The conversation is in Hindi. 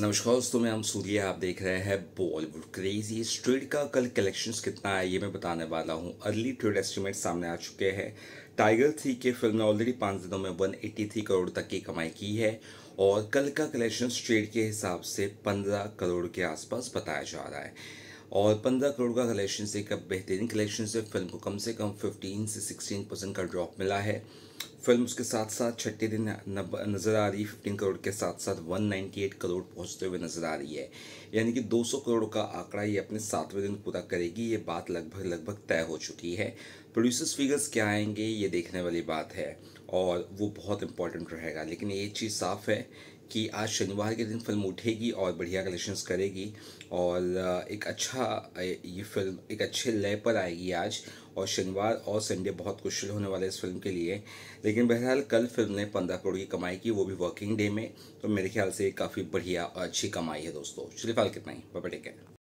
नमस्कार दोस्तों मैं हम सूर्या आप देख रहे हैं बॉलीवुड क्रेजी इस ट्रेड का कल कलेक्शंस कितना है ये मैं बताने वाला हूँ अर्ली ट्रेड एस्टिमेट सामने आ चुके हैं टाइगर थ्री के फिल्म ने ऑलरेडी पाँच दिनों में 183 करोड़ तक की कमाई की है और कल का कलेक्शन ट्रेड के हिसाब से पंद्रह करोड़ के आसपास बताया जा रहा है और पंद्रह करोड़ का कलेक्शन एक बेहतरीन कलेक्शन से फिल्म को कम से कम फिफ्टीन से सिक्सटीन परसेंट का ड्रॉप मिला है फिल्म उसके साथ साथ छठे दिन नज़र आ रही है फिफ्टीन करोड़ के साथ साथ 198 करोड़ पहुंचते हुए नज़र आ रही है यानी कि 200 करोड़ का आंकड़ा ये अपने सातवें दिन पूरा करेगी ये बात लगभग लगभग तय हो चुकी है प्रोड्यूसर्स फिगर्स क्या आएंगे ये देखने वाली बात है और वो बहुत इंपॉर्टेंट रहेगा लेकिन ये चीज़ साफ है कि आज शनिवार के दिन फिल्म उठेगी और बढ़िया कलेक्शंस करेगी और एक अच्छा ये फिल्म एक अच्छे लय पर आएगी आज और शनिवार और संडे बहुत कुशल होने वाले इस फिल्म के लिए लेकिन बहरहाल कल फिल्म ने पंद्रह करोड़ की कमाई की वो भी वर्किंग डे में तो मेरे ख्याल से काफ़ी बढ़िया और अच्छी कमाई है दोस्तों चलिए फिलहाल कितना ही बाबा टेक